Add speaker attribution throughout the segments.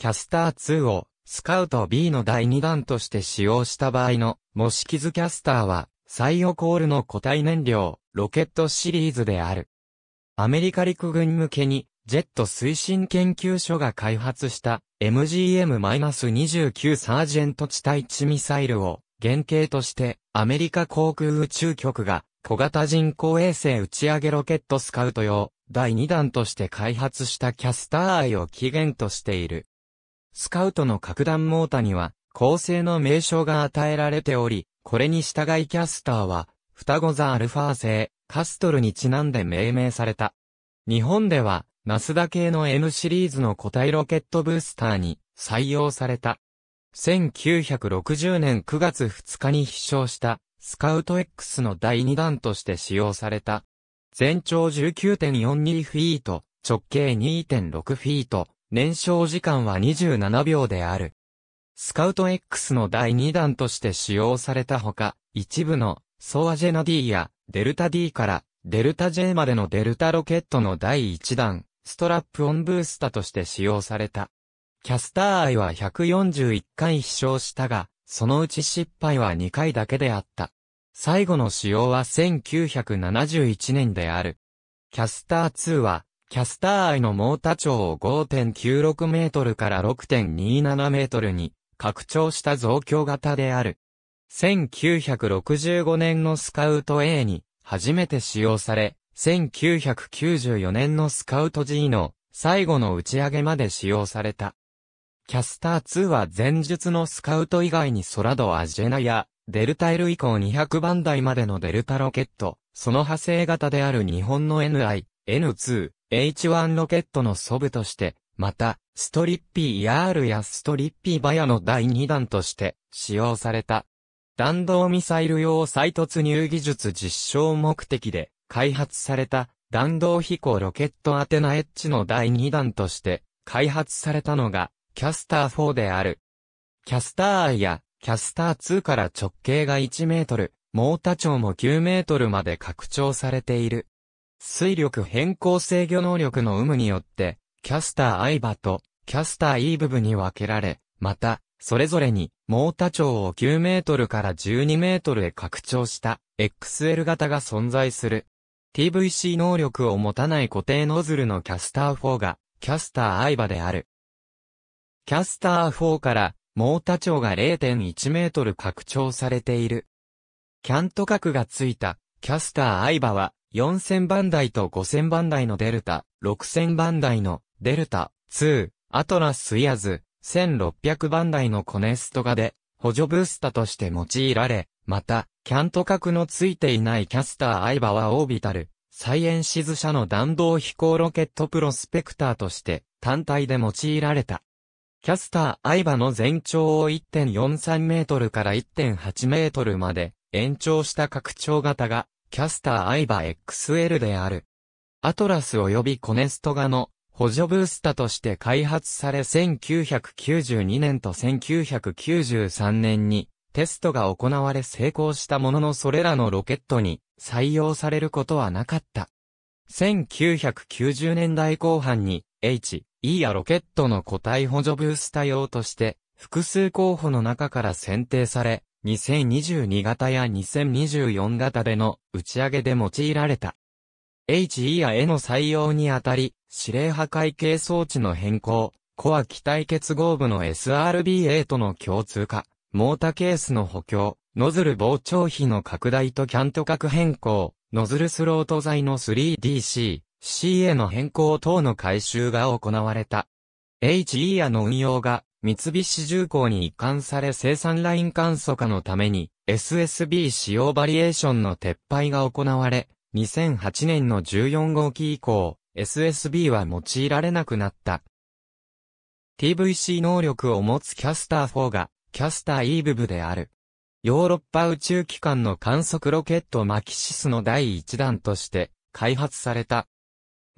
Speaker 1: キャスター2をスカウト B の第2弾として使用した場合の模式図キャスターはサイオコールの固体燃料ロケットシリーズである。アメリカ陸軍向けにジェット推進研究所が開発した MGM-29 サージェント地対地ミサイルを原型としてアメリカ航空宇宙局が小型人工衛星打ち上げロケットスカウト用第2弾として開発したキャスター愛を起源としている。スカウトの核弾モータには、構成の名称が与えられており、これに従いキャスターは、双子座アルファ製、カストルにちなんで命名された。日本では、ナスダ系の M シリーズの固体ロケットブースターに採用された。1960年9月2日に飛翔したスカウト X の第2弾として使用された。全長19.42フィート、直径2.6フィート、燃焼時間は27秒である。スカウト X の第2弾として使用されたほか、一部のソアジェナ D やデルタ D からデルタ J までのデルタロケットの第1弾、ストラップオンブースタとして使用された。キャスター愛は141回飛翔したが、そのうち失敗は2回だけであった。最後の使用は1971年である。キャスター2はキャスター愛のモータ長を5.96メートルから6.27メートルに拡張した増強型である。1965年のスカウト A に初めて使用され、1994年のスカウト G の最後の打ち上げまで使用された。キャスター2は前述のスカウト以外にソラドアジェナやデルタ L 以降200番台までのデルタロケット、その派生型である日本の NI、N2、H1 ロケットの祖ブとして、また、ストリッピー ER やストリッピーバヤの第2弾として使用された。弾道ミサイル用再突入技術実証目的で開発された弾道飛行ロケットアテナエッジの第2弾として開発されたのがキャスター4である。キャスター I やキャスター2から直径が1メートル、モータ長も9メートルまで拡張されている。水力変更制御能力の有無によって、キャスター相場とキャスター E 部分に分けられ、また、それぞれに、モータ長を9メートルから12メートルへ拡張した XL 型が存在する。TVC 能力を持たない固定ノズルのキャスター4が、キャスター相場である。キャスター4から、モータ長が0.1メートル拡張されている。キャント角がついた、キャスター相場は、4000番台と5000番台のデルタ、6000番台のデルタ、2、アトラスイヤズ、1600番台のコネストガで、補助ブースターとして用いられ、また、キャント角のついていないキャスター相場はオービタル、サイエンシズ社の弾道飛行ロケットプロスペクターとして、単体で用いられた。キャスター相場の全長を1.43メートルから1.8メートルまで、延長した拡張型が、キャスターアイバ XL である。アトラス及びコネストガの補助ブースタとして開発され1992年と1993年にテストが行われ成功したもののそれらのロケットに採用されることはなかった。1990年代後半に H、E やロケットの個体補助ブースタ用として複数候補の中から選定され2022型や2024型での打ち上げで用いられた。HE や A の採用にあたり、指令破壊系装置の変更、コア機体結合部の SRBA との共通化、モータケースの補強、ノズル膨張比の拡大とキャント角変更、ノズルスロート材の 3DC、CA の変更等の回収が行われた。HE やの運用が三菱重工に移管され生産ライン簡素化のために SSB 使用バリエーションの撤廃が行われ、2008年の14号機以降、SSB は用いられなくなった。TVC 能力を持つキャスター4が、キャスター E 部部である。ヨーロッパ宇宙機関の観測ロケットマキシスの第1弾として、開発された。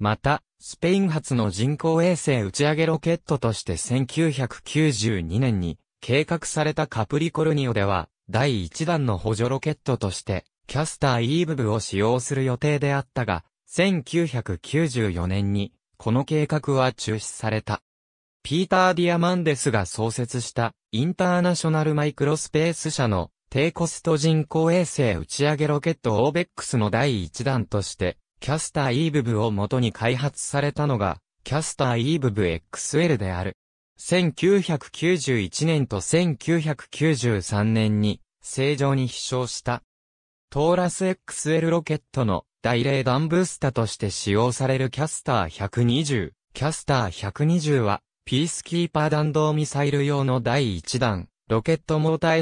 Speaker 1: また、スペイン発の人工衛星打ち上げロケットとして1992年に計画されたカプリコルニオでは、第1弾の補助ロケットとして、キャスターイーブブを使用する予定であったが、1994年に、この計画は中止された。ピーター・ディアマンデスが創設したインターナショナルマイクロスペース社の低コスト人工衛星打ち上げロケットオーベックスの第1弾としてキャスターイーブブを元に開発されたのが、キャスターイーブブ XL である。1991年と1993年に、正常に飛翔した。トーラス XL ロケットの大冷弾ブースタとして使用されるキャスター120、キャスター120は、ピースキーパー弾道ミサイル用の第1弾、ロケットモーター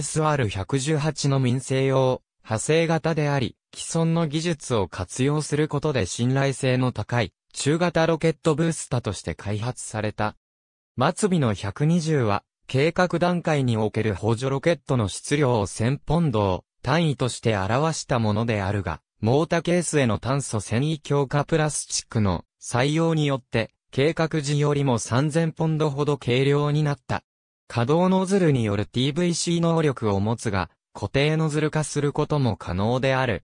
Speaker 1: SR118 の民生用、派生型であり、既存の技術を活用することで信頼性の高い、中型ロケットブースタとして開発された。末尾の120は、計画段階における補助ロケットの質量を1000ポンドを単位として表したものであるが、モータケースへの炭素繊維強化プラスチックの採用によって、計画時よりも3000ポンドほど軽量になった。稼働ノズルによる TVC 能力を持つが、固定ノズル化することも可能である。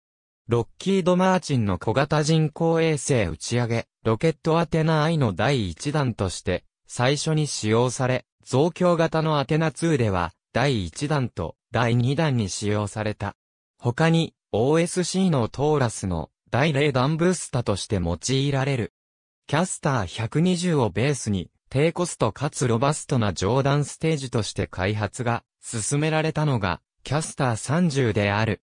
Speaker 1: ロッキード・マーチンの小型人工衛星打ち上げ、ロケットアテナ I の第1弾として、最初に使用され、増強型のアテナ2では、第1弾と第2弾に使用された。他に、OSC のトーラスの第0弾ブースタとして用いられる。キャスター120をベースに、低コストかつロバストな上段ステージとして開発が進められたのが、キャスター30である。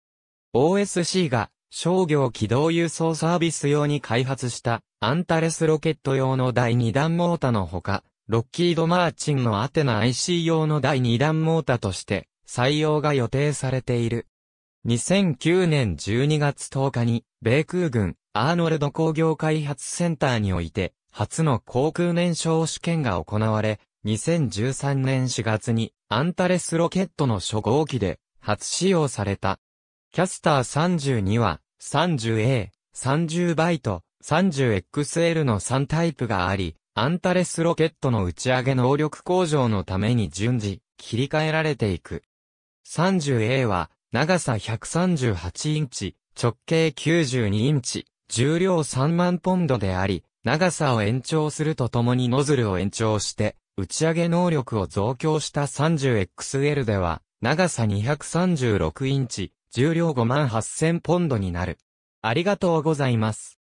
Speaker 1: OSC が商業軌道輸送サービス用に開発したアンタレスロケット用の第2弾モータのほか、ロッキード・マーチンのアテナ IC 用の第2弾モータとして採用が予定されている。2009年12月10日に、米空軍アーノルド工業開発センターにおいて、初の航空燃焼試験が行われ、2013年4月にアンタレスロケットの初号機で初使用された。キャスター32は 30A、30バイト、30XL の3タイプがあり、アンタレスロケットの打ち上げ能力向上のために順次、切り替えられていく。30A は、長さ138インチ、直径92インチ、重量3万ポンドであり、長さを延長するとともにノズルを延長して、打ち上げ能力を増強した 30XL では、長さ236インチ、重量5万8000ポンドになる。ありがとうございます。